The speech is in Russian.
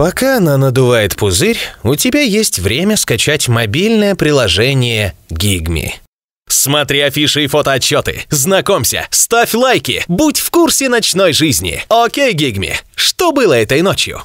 Пока она надувает пузырь, у тебя есть время скачать мобильное приложение «Гигми». Смотри афиши и фотоотчеты, знакомься, ставь лайки, будь в курсе ночной жизни. Окей, Гигми, что было этой ночью?